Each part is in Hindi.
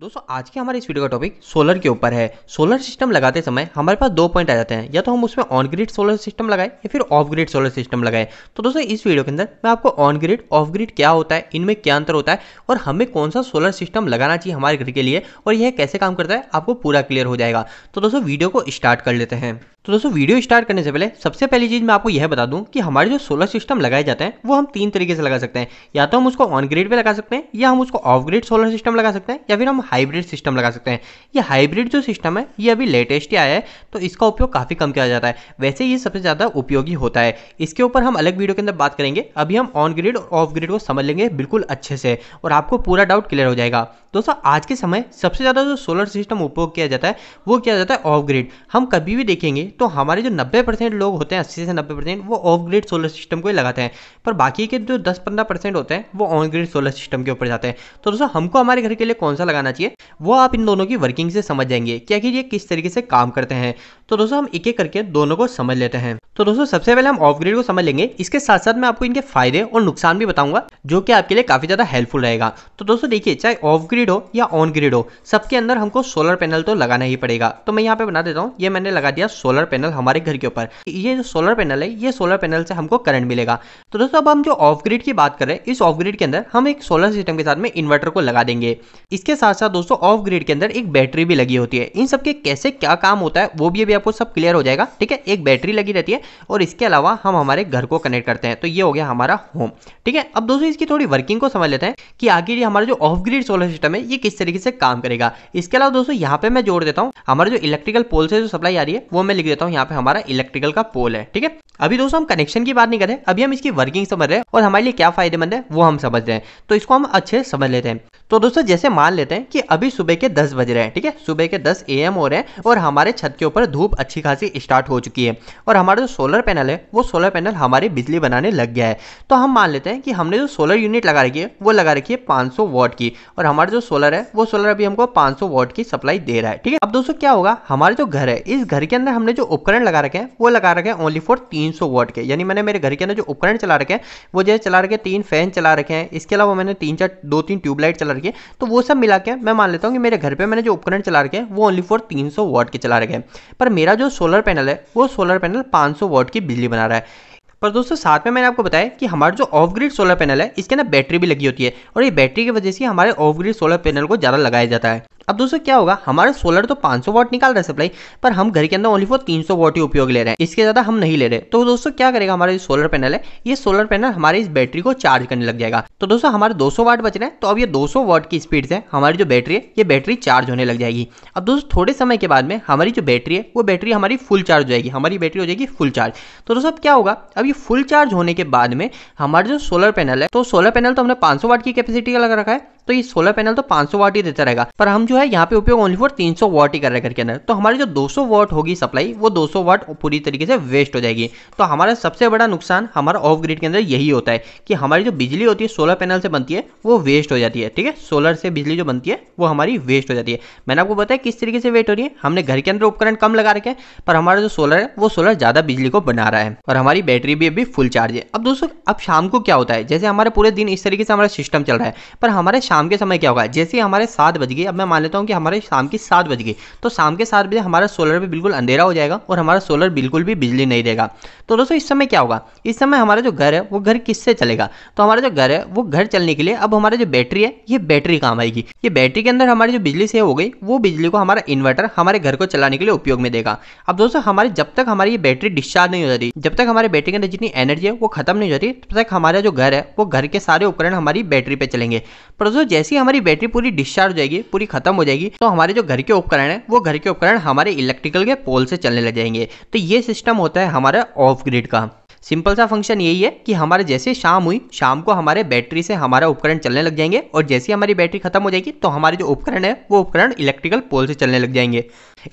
दोस्तों आज के हमारे इस वीडियो का टॉपिक सोलर के ऊपर है सोलर सिस्टम लगाते समय हमारे पास दो पॉइंट आ जाते हैं या तो हम उसमें ऑन ग्रिड सोलर सिस्टम लगाए या फिर ऑफ ग्रिड सोलर सिस्टम लगाए तो दोस्तों इस वीडियो के अंदर मैं आपको ऑन ग्रिड ऑफ ग्रिड क्या होता है इनमें क्या अंतर होता है और हमें कौन सा सोलर सिस्टम लगाना चाहिए हमारे घर के लिए और यह कैसे काम करता है आपको पूरा क्लियर हो जाएगा तो दोस्तों वीडियो को स्टार्ट कर लेते हैं तो दोस्तों वीडियो स्टार्ट करने से पहले सबसे पहली चीज़ मैं आपको यह बता दूं कि हमारे जो सोलर सिस्टम लगाए जाते हैं वो हम तीन तरीके से लगा सकते हैं या तो हम उसको ऑन ग्रिड पे लगा सकते हैं या हम उसको ऑफ ग्रिड सोलर सिस्टम लगा सकते हैं या फिर हम हाइब्रिड सिस्टम लगा सकते हैं ये हाइब्रिड जो सिस्टम है ये अभी लेटेस्ट ही आया है तो इसका उपयोग काफ़ी कम किया जाता है वैसे ये सबसे ज़्यादा उपयोगी होता है इसके ऊपर हम अलग वीडियो के अंदर बात करेंगे अभी हम ऑन ग्रिड और ऑफ ग्रिड को समझ लेंगे बिल्कुल अच्छे से और आपको पूरा डाउट क्लियर हो जाएगा दोस्तों आज के समय सबसे ज़्यादा जो सोलर सिस्टम उपयोग किया जाता है वो किया जाता है ऑफ ग्रिड हम कभी भी देखेंगे तो हमारे जो नब्बे परसेंट लोग होते हैं अस्सी से नब्बे परसेंट वो ऑफ ग्रिड सोलर सिस्टम को ही लगाते हैं पर बाकी के जो दस पंद्रह परसेंट होते हैं वो ऑन ग्रिड सोलर सिस्टम के ऊपर जाते हैं तो दोस्तों हमको हमारे घर के लिए कौन सा लगाना चाहिए चाहिए वो आप इन दोनों की वर्किंग से समझ जाएंगे क्या कि ये किस तरीके से काम करते हैं तो दोस्तों हम एक एक करके दोनों को समझ लेते हैं तो दोस्तों सबसे पहले हम ऑफ ग्रेड को समझ लेंगे इसके साथ साथ मैं आपको इनके फायदे और नुकसान भी बताऊंगा जो कि आपके लिए काफी ज्यादा हेल्पफुल रहेगा तो दोस्तों देखिए चाहे ऑफ ग्रिड हो या ऑन ग्रेड हो सबके अंदर हमको सोलर पैनल तो लगाना ही पड़ेगा तो मैं यहाँ पे बना देता हूँ ये मैंने लगा दिया सोलर पैनल हमारे घर के ऊपर ये जो सोलर पैनल है ये सोलर पैनल से हमको करंट मिलेगा तो दोस्तों अब हम जो ऑफ ग्रिड की बात कर रहे हैं इस ऑफ ग्रेड के अंदर हम एक सोलर सिस्टम के साथ में इन्वर्टर को लगा देंगे इसके साथ साथ दोस्तों ऑफ ग्रेड के अंदर एक बैटरी भी लगी होती है इन सबके कैसे क्या काम होता है वो भी अभी आपको सब क्लियर हो जाएगा ठीक है एक बैटरी लगी रहती है और इसके अलावा हम हमारे घर को कनेक्ट करते हैं तो ये हो गया हमारा होम ठीक है अब दोस्तों इसकी थोड़ी वर्किंग को समझ लेते हैं कि आखिर ये हमारा जो ऑफ ग्रिड सोलर सिस्टम है ये किस तरीके से काम करेगा इसके अलावा दोस्तों यहाँ पे मैं जोड़ देता हूँ हमारे जो इलेक्ट्रिकल पोल से जो सप्लाई आ रही है वो मैं लिख देता हूँ यहाँ पे हमारा इलेक्ट्रिकल का पोल है ठीक है अभी दोस्तों हम कनेक्शन की बात नहीं कर रहे अभी हम इसकी वर्किंग समझ रहे हैं और हमारे लिए क्या फायदेमंद है वो हम समझ रहे हैं तो इसको हम अच्छे समझ लेते हैं तो दोस्तों जैसे मान लेते हैं कि अभी सुबह के 10 बज रहे हैं ठीक है सुबह के 10 ए एम हो रहे हैं और हमारे छत के ऊपर धूप अच्छी खासी स्टार्ट हो चुकी है और हमारा जो सोलर पैनल है वो सोलर पैनल हमारी बिजली बनाने लग गया है तो हम मान लेते हैं कि हमने जो सोलर यूनिट लगा रखी है वो लगा रखी है पाँच वाट की और हमारा जो सोलर है वो सोलर अभी हमको पाँच वाट की सप्लाई दे रहा है ठीक है अब दोस्तों क्या होगा हमारे जो घर है इस घर के अंदर हमने जो उपकरण लगा रखे हैं वो लगा रखे हैं ओनली फॉर तीन वॉट के यानी मैंने मेरे घर के अंदर जो उपकरण चला रखे हैं वो जो चला रखे तीन फैन चला रखे हैं इसके अलावा मैंने तीन चार दो तीन ट्यूबलाइट चला वाट के तो वो सब मिला के मैं मान लेता हूँ कि मेरे घर पर मैंने जो उपकरण चला रखे हैं वो ओनली फॉर तीन सौ वाट के चला रखे हैं पर मेरा जो सोलर पैनल है वो सोलर पैनल पाँच सौ वाट की बिजली बना रहा है पर दोस्तों साथ में मैंने आपको बताया कि हमारा जो ऑफ ग्रिड सोलर पैनल है इसके ना बैटरी भी लगी होती है और ये बैटरी की वजह से हमारे ऑफ ग्रिड सोलर पैनल को ज़्यादा लगाया जाता है अब दोस्तों क्या होगा हमारा सोलर तो 500 वॉट निकाल रहा है सप्लाई पर हम घर के अंदर ओनली फॉर 300 वॉट ही उपयोग ले रहे हैं इसके ज़्यादा हम नहीं ले रहे तो दोस्तों क्या करेगा हमारा जो सोलर पैनल है ये सोलर पैनल हमारे इस बैटरी को चार्ज करने लग जाएगा तो दोस्तों हमारे 200 वाट बच रहे हैं तो अब ये दो वाट की स्पीड से हमारी जो बैटरी है ये बैटरी चार्ज होने लग जाएगी अब दोस्तों थोड़े समय के बाद में हमारी जो बैटरी है वो बैटरी हमारी फुल चार्ज हो जाएगी हमारी बैटरी हो जाएगी फुल चार्ज तो दोस्तों अब क्या होगा अब ये फुल चार्ज होने के बाद में हमारे जो सोलर पैनल है तो सोलर पैनल तो हमने पांच वाट की कैपेसिटी का लगा रखा है तो ये सोलर पैनल तो 500 वाट ही देता रहेगा पर हम जो है यहाँ पे उपयोग ओनली फॉर 300 वाट ही कर रहे हैं घर के अंदर तो हमारी जो 200 वाट होगी सप्लाई वो 200 वाट पूरी तरीके से वेस्ट हो जाएगी तो हमारा सबसे बड़ा नुकसान हमारा ऑफ ग्रिड के अंदर यही होता है कि हमारी जो बिजली होती है सोलर पैनल से बनती है वो वेस्ट हो जाती है ठीक है सोलर से बिजली जो बनती है वो हमारी वेस्ट हो जाती है मैंने आपको बताया किस तरीके से वेट हो रही है हमने घर के अंदर उपकरण कम लगा रखे पर हमारा जो सोलर है वो सोलर ज़्यादा बिजली को बना रहा है और हमारी बैटरी भी अभी फुल चार्ज है अब दोस्तों अब शाम को क्या होता है जैसे हमारे पूरे दिन इस तरीके से हमारा सिस्टम चल रहा है पर हमारे शाम शाम के समय क्या होगा जैसे ही हमारे सात बज गए अब मैं मान लेता हूँ कि हमारे शाम की सात बज गए तो शाम के सात बजे हमारा सोलर भी बिल्कुल अंधेरा हो जाएगा और हमारा सोलर बिल्कुल भी बिजली नहीं देगा तो दोस्तों इस समय क्या होगा इस समय हमारा जो घर है वो घर किससे चलेगा तो हमारा जो घर है वो घर चलने के लिए अब हमारा जो बैटरी है ये बैटरी काम आएगी ये बैटरी के अंदर हमारी जो बिजली सेव हो गई वो बिजली को हमारा इन्वर्टर हमारे घर को चलाने के लिए उपयोग में देगा अब दोस्तों हमारे जब तक हमारी ये बैटरी डिस्चार्ज नहीं हो जाती जब तक हमारे बैटरी के अंदर जितनी एनर्जी है वो खत्म नहीं हो जाती तब तक हमारा जो घर है वो घर के सारे उपकरण हमारी बैटरी पर चलेंगे पर दोस्तों जैसे ही हमारी बैटरी पूरी डिस्चार्ज हो जाएगी पूरी खत्म हो जाएगी तो हमारे जो घर के उपकरण है वो घर के उपकरण हमारे इलेक्ट्रिकल के पोल से चलने लग जाएंगे तो ये सिस्टम होता है हमारा ऑफ ग्रिड का सिंपल सा फंक्शन यही है कि हमारे जैसे शाम हुई शाम को हमारे बैटरी से हमारा उपकरण चलने लग जाएंगे और जैसे हमारी बैटरी खत्म हो जाएगी तो हमारे जो उपकरण है वो उपकरण इलेक्ट्रिकल पोल से चलने लग जाएंगे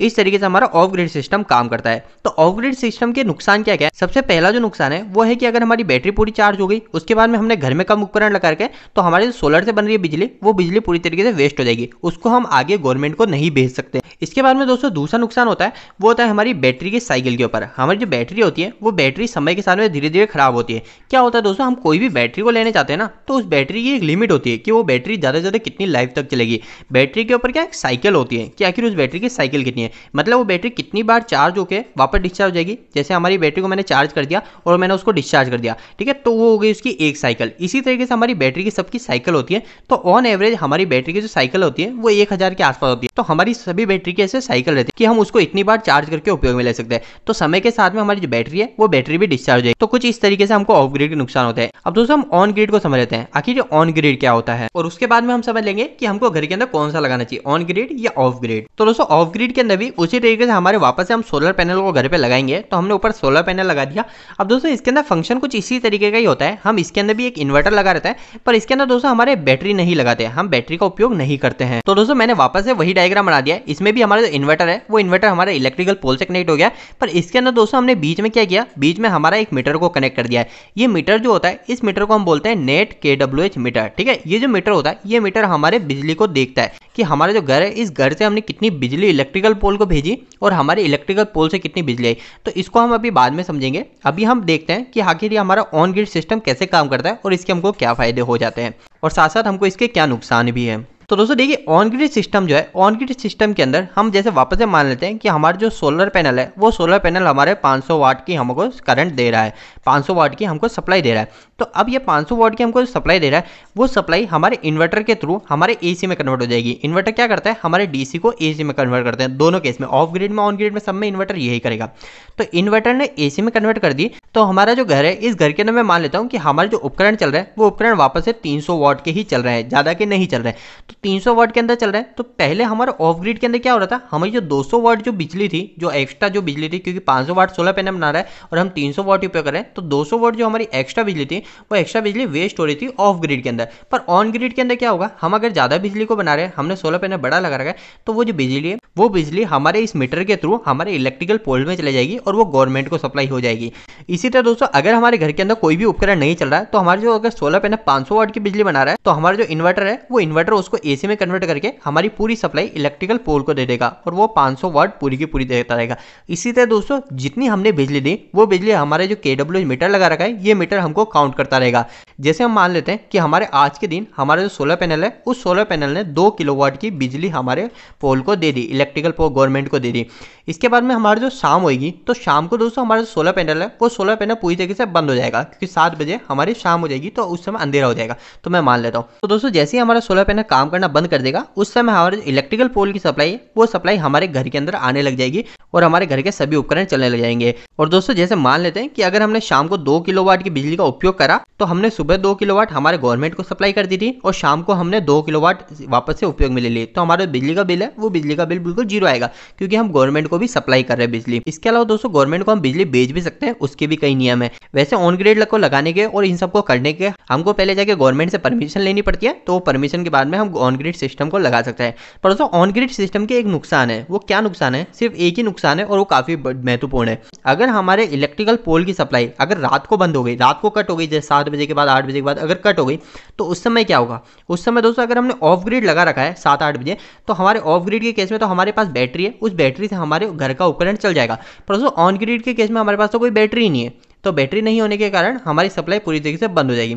इस तरीके से हमारा ऑफ ग्रिड सिस्टम काम करता है तो ऑफ ग्रिड सिस्टम के नुकसान क्या क्या है सबसे पहला जो नुकसान है वो है कि अगर हमारी बैटरी पूरी चार्ज हो गई उसके बाद में हमने घर में कम उपकरण लगा रखे तो हमारे जो सोलर से बन रही है बिजली वो बिजली पूरी तरीके से वेस्ट हो जाएगी उसको हम आगे गवर्नमेंट को नहीं भेज सकते इसके बाद में दोस्तों दूसरा नुकसान होता है वो होता है हमारी बैटरी के साइकिल के ऊपर हमारी जो बैटरी होती है वो बैटरी समय के साथ में धीरे धीरे खराब होती है क्या होता है दोस्तों हम कोई भी बैटरी को लेने जाते हैं ना तो उस बैटरी की एक लिमिट होती है कि वो बैटरी ज़्यादा से ज़्यादा कितनी लाइफ तक चलेगी बैटरी के ऊपर क्या एक साइकिल होती है कि आखिर उस बैटरी की साइकिल कितनी है मतलब वो बैटरी कितनी बार चार्ज होकर वापस डिस्चार्ज हो जाएगी जैसे हमारी बैटरी को मैंने चार्ज कर दिया और मैंने उसको डिस्चार्ज कर दिया ठीक है तो वो हो गई उसकी एक साइकिल इसी तरीके से हमारी बैटरी की सबकी साइकिल होती है तो ऑन एवरेज हमारी बैटरी की जो साइकिल होती है वो एक के आसपास होती है तो हमारी सभी बैटरी की ऐसे साइकिल रहती है कि हम उसको इतनी बार चार्ज करके उपयोग में ले सकते हैं तो समय के साथ में हमारी जो बैटरी है वो बैटरी भी डिस्चार्ज जाएगी तो कुछ इस तरीके से हमको ऑफ ग्रेड के नुकसान होते हैं अब दोस्तों हम ऑन ग्रेड को समझ लेते हैं आखिर ऑन ग्रेड क्या होता है और उसके बाद में हम समझ लेंगे कि हमको घर के अंदर कौन सा लगाना चाहिए ऑन ग्रेड या ऑफ ग्रेड तो दोस्तों ऑफ ग्रेड के अंदर भी उसी तरीके से हमारे वापस से हम सोलर पैनल को घर पे लगाएंगे तो हमने ऊपर सोलर पैनल लगा दिया अब दोस्तों इसके अंदर फंक्शन कुछ इसी तरीके का ही होता है हम इसके अंदर भी एक इन्वर्टर लगा रहता है पर इसके अंदर दोस्तों हमारे बैटरी नहीं लगाते हम बैटरी का उपयोग नहीं करते हैं तो दोस्तों मैंने वापस से वही डायग्राम बना दिया इसमें भी हमारा जो इन्वर्टर है वो इन्वर्टर हमारे इलेक्ट्रिकल पोल से कनेक्ट हो गया पर इसके अंदर दोस्तों हमने बीच में क्या किया बीच में हमारा एक मीटर को कनेक्ट कर दिया है ये मीटर जो होता है इस मीटर को हम बोलते हैं नेट के डब्ल्यू एच मीटर ठीक है ये जो मीटर होता है ये मीटर हमारे बिजली को देखता है कि हमारा जो घर है इस घर से हमने कितनी बिजली इलेक्ट्रिकल पोल को भेजी और हमारे इलेक्ट्रिकल पोल से कितनी बिजली आई तो इसको हम अभी बाद में समझेंगे अभी हम देखते हैं कि आखिर ये हमारा ऑन ग्रिड सिस्टम कैसे काम करता है और इसके हमको क्या फ़ायदे हो जाते हैं और साथ साथ हमको इसके क्या नुकसान भी हैं तो दोस्तों देखिए ऑन ग्रिड सिस्टम जो है ऑन ग्रिड सिस्टम के अंदर हम जैसे वापस से मान लेते हैं कि हमारा जो सोलर पैनल है वो सोलर पैनल हमारे 500 वाट की हमको करंट दे रहा है 500 वाट की हमको सप्लाई दे रहा है तो अब ये 500 वाट की हमको सप्लाई दे रहा है वो सप्लाई हमारे इन्वर्टर के थ्रू हमारे ए में कन्वर्ट हो जाएगी इन्वर्टर क्या करता है हमारे डी को ए में कन्वर्ट करते हैं दोनों केस में ऑफ ग्रिड में ऑन ग्रिड में सब में इन्वर्टर यही करेगा तो इन्वर्टर ने ए में कन्वर्ट कर दी तो हमारा जो घर है इस घर के अंदर मैं मान लेता हूँ कि हमारे जो उपकरण चल रहा है वो उपकरण वापस से तीन वाट के ही चल रहे हैं ज़्यादा के नहीं चल रहे हैं तो तीन सौ वर्ड के अंदर चल रहा है तो पहले हमारे ऑफ ग्रिड के अंदर क्या हो रहा था हमारी जो दो सौ वर्ड जो बिजली थी जो एक्स्ट्रा जो बिजली थी क्योंकि पांच सौ वाट सोलर पैनल बना रहा है और हम तीन सौ वाट उपयोग कर रहे हैं तो सौ वर्ड जो हमारी एक्स्ट्रा बिजली थी वो एक्स्ट्रा बिजली वेस्ट हो रही थी ऑफ ग्रिड के अंदर पर ऑन ग्रिड के अंदर क्या होगा हम अगर ज़्यादा बिजली को बना रहे हैं हमने सोलह पैनल बड़ा लगा रखा है तो वो जो बिजली है वो बिजली हमारे इस मीटर के थ्रू हमारे इलेक्ट्रिकल पोल में चले जाएगी और वो गवर्नमेंट को सप्लाई हो जाएगी इसी तरह दोस्तों अगर हमारे घर के अंदर कोई भी उपकरण नहीं चल रहा है तो हमारे जो अगर सोलर पैनल सौ वाट की बिजली बना रहा है तो हमारा जो इन्वर्टर है वो इन्वर्टर उसको ए एसी में कन्वर्ट करके हमारी पूरी सप्लाई इलेक्ट्रिकल पोल को दे देगा और वो 500 सौ वाट पूरी की पूरी देता रहेगा इसी तरह दोस्तों जितनी हमने बिजली दी वो बिजली हमारे जो के मीटर लगा रखा है ये मीटर हमको काउंट करता रहेगा जैसे हम मान लेते हैं कि हमारे आज के दिन हमारा जो सोलर पैनल है उस सोलर पैनल ने दो किलो की बिजली हमारे पोल को दे दी इलेक्ट्रिकल पोल गवर्नमेंट को दे दी इसके बाद में हमारी जो शाम होगी तो शाम को दोस्तों हमारा जो सोलर पैनल है वो सोलर पैनल पूरी तरीके से बंद हो जाएगा क्योंकि सात बजे हमारी शाम हो जाएगी तो उस समय अंधेरा हो जाएगा तो मैं मान लेता हूँ तो दोस्तों जैसे ही हमारा सोलर पैनल काम करना बंद कर देगा उस समय हमारे इलेक्ट्रिकल पोल की सप्लाई वो सप्लाई हमारे घर के अंदर आने लग जाएगी और हमारे घर के सभी उपकरण चलने लग जाएंगे और दोस्तों जैसे मान लेते हैं कि अगर हमने शाम को दो किलो की बिजली का उपयोग करा तो हमने सुबह दो किलो हमारे गवर्नमेंट को सप्लाई कर दी थी और शाम को हमने दो किलो वापस से उपयोग में ले ली तो हमारा बिजली का बिल है वो बिजली का बिल बिल्कुल जीरो आएगा क्योंकि हम गवर्नमेंट को भी सप्लाई कर रहे हैं बिजली इसके अलावा दोस्तों गवर्नमेंट को हम बिजली बेच भी सकते हैं उसके भी कई नियम है वैसे ऑन ग्रेड को लगाने के और इन सबको करने के हमको पहले जाके गवर्नमेंट से परमिशन लेनी पड़ती है तो परमिशन के बाद में हम ऑनग्रिड सिस्टम को लगा सकता है पर दोस्तों ऑनग्रिड सिस्टम के एक नुकसान है वो क्या नुकसान है सिर्फ एक ही नुकसान है और वो काफ़ी महत्वपूर्ण है अगर हमारे इलेक्ट्रिकल पोल की सप्लाई अगर रात को बंद हो गई रात को कट हो गई जैसे सात बजे के बाद आठ बजे के बाद अगर कट हो गई तो उस समय क्या होगा उस समय दोस्तों अगर हमने ऑफ ग्रिड लगा रखा है सात आठ बजे तो हमारे ऑफ ग्रिड के केस में तो हमारे पास बैटरी है उस बैटरी से हमारे घर का उपकरण चल जाएगा पर दोस्तों ऑन ग्रिड के केस में हमारे पास तो कोई बैटरी नहीं है तो बैटरी नहीं होने के कारण हमारी सप्लाई पूरी तरीके से बंद हो जाएगी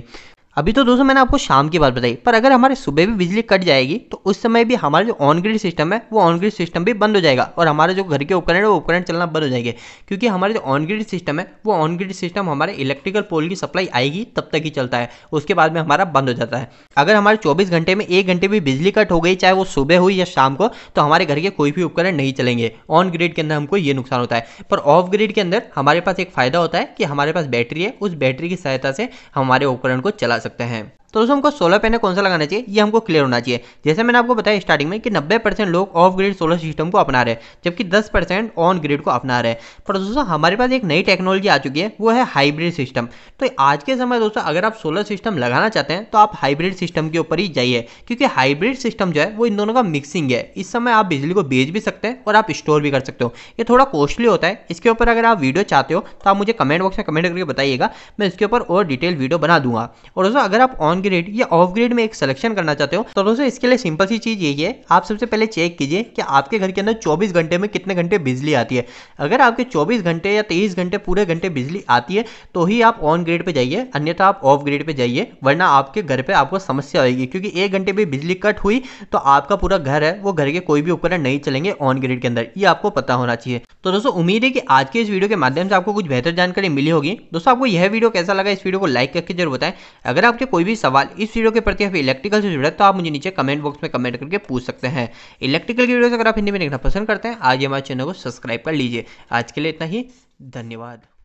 अभी तो दोस्तों मैंने आपको शाम की बात बताई पर अगर हमारे सुबह भी बिजली कट जाएगी तो उस समय भी हमारा जो ऑन ग्रिड सिस्टम है वो ऑन ग्रिड सिस्टम भी बंद हो जाएगा और हमारे जो घर के उपकरण है वो उपकरण चलना बंद हो जाएंगे क्योंकि हमारे जो ऑन ग्रिड सिस्टम है वो ऑन ग्रिड सिस्टम हमारे इलेक्ट्रिकल पोल की सप्लाई आएगी तब तक ही चलता है उसके बाद में हमारा बंद हो जाता है अगर हमारे चौबीस घंटे में एक घंटे भी बिजली कट हो गई चाहे वो सुबह हुई या शाम को तो हमारे घर के कोई भी उपकरण नहीं चलेंगे ऑन ग्रिड के अंदर हमको ये नुकसान होता है पर ऑफ ग्रिड के अंदर हमारे पास एक फायदा होता है कि हमारे पास बैटरी है उस बैटरी की सहायता से हमारे उपकरण को चला सकते हैं तो दोस्तों हमको सोलर पैनल कौन सा लगाना चाहिए ये हमको क्लियर होना चाहिए जैसे मैंने आपको बताया स्टार्टिंग में कि 90 परसेंट लोग ऑफ ग्रिड सोलर सिस्टम को अपना रहे जबकि 10 परसेंट ऑन ग्रिड को अपना रहे पर दोस्तों हमारे पास एक नई टेक्नोलॉजी आ चुकी है वो है हाइब्रिड सिस्टम तो आज के समय दोस्तों अगर आप सोलर सिस्टम लगाना चाहते हैं तो आप हाइब्रिड सिस्टम के ऊपर ही जाइए क्योंकि हाइब्रिड सिस्टम जो है वो इन दोनों का मिक्सिंग है इस समय आप बिजली को बेच भी सकते हैं और आप स्टोर भी कर सकते हो ये थोड़ा कॉस्टली होता है इसके ऊपर अगर आप वीडियो चाहते हो तो आप मुझे कमेंट बॉक्स में कमेंट करके बताइएगा मैं इसके ऊपर और डिटेल वीडियो बना दूंगा और दोस्तों अगर आप ऑन ग्रेड या ऑफ ग्रेड में एक सिलेक्शन करना चाहते हो तो दोस्तों इसके लिए सिंपल सी चीज यही है आप सबसे पहले चेक कीजिए कि आपके घर के अंदर चौबीस घंटे में कितने घंटे बिजली आती है अगर आपके चौबीस घंटे या तेईस घंटे पूरे घंटे बिजली आती है तो ही आप ऑन ग्रेड पर जाइए अन्यथा आप ऑफ ग्रेड पर जाइए वरना आपके घर पर आपको समस्या आएगी क्योंकि एक घंटे भी बिजली कट हुई तो आपका पूरा घर है वो घर के कोई भी उपकरण नहीं चलेंगे ऑन ग्रेड के अंदर ये आपको पता होना चाहिए तो दोस्तों उम्मीद है कि आज के इस वीडियो के माध्यम से आपको कुछ बेहतर जानकारी मिली होगी दोस्तों आपको यह वीडियो कैसा लगा इस वीडियो को लाइक करके जरूर बताएं अगर आपके कोई भी सवाल सवाल इस वीडियो के प्रति अभी इलेक्ट्रिकल से जुड़ा तो आप मुझे नीचे कमेंट बॉक्स में कमेंट करके पूछ सकते हैं इलेक्ट्रिकल की वीडियो अगर आप हिंदी में देखना पसंद करते हैं आज हमारे चैनल को सब्सक्राइब कर लीजिए आज के लिए इतना ही धन्यवाद